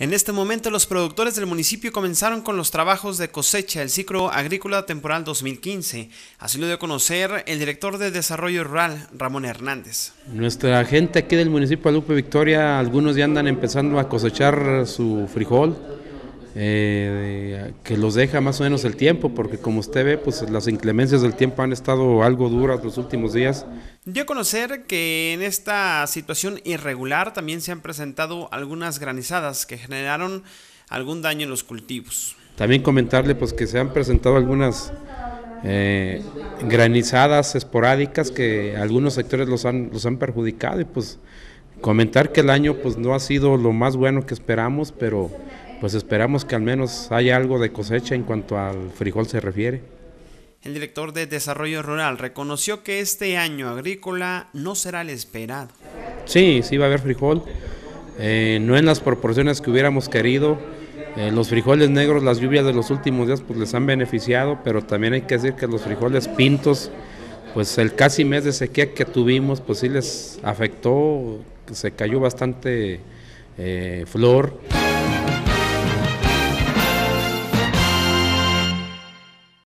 En este momento los productores del municipio comenzaron con los trabajos de cosecha del ciclo agrícola temporal 2015. Así lo dio a conocer el director de Desarrollo Rural, Ramón Hernández. Nuestra gente aquí del municipio de Lupe Victoria, algunos ya andan empezando a cosechar su frijol, eh, que los deja más o menos el tiempo, porque como usted ve, pues las inclemencias del tiempo han estado algo duras los últimos días. Yo conocer que en esta situación irregular también se han presentado algunas granizadas que generaron algún daño en los cultivos. También comentarle pues que se han presentado algunas eh, granizadas esporádicas que algunos sectores los han, los han perjudicado y pues comentar que el año pues no ha sido lo más bueno que esperamos, pero pues esperamos que al menos haya algo de cosecha en cuanto al frijol se refiere. El director de Desarrollo Rural reconoció que este año agrícola no será el esperado. Sí, sí va a haber frijol, eh, no en las proporciones que hubiéramos querido. Eh, los frijoles negros, las lluvias de los últimos días, pues les han beneficiado, pero también hay que decir que los frijoles pintos, pues el casi mes de sequía que tuvimos, pues sí les afectó, se cayó bastante eh, flor.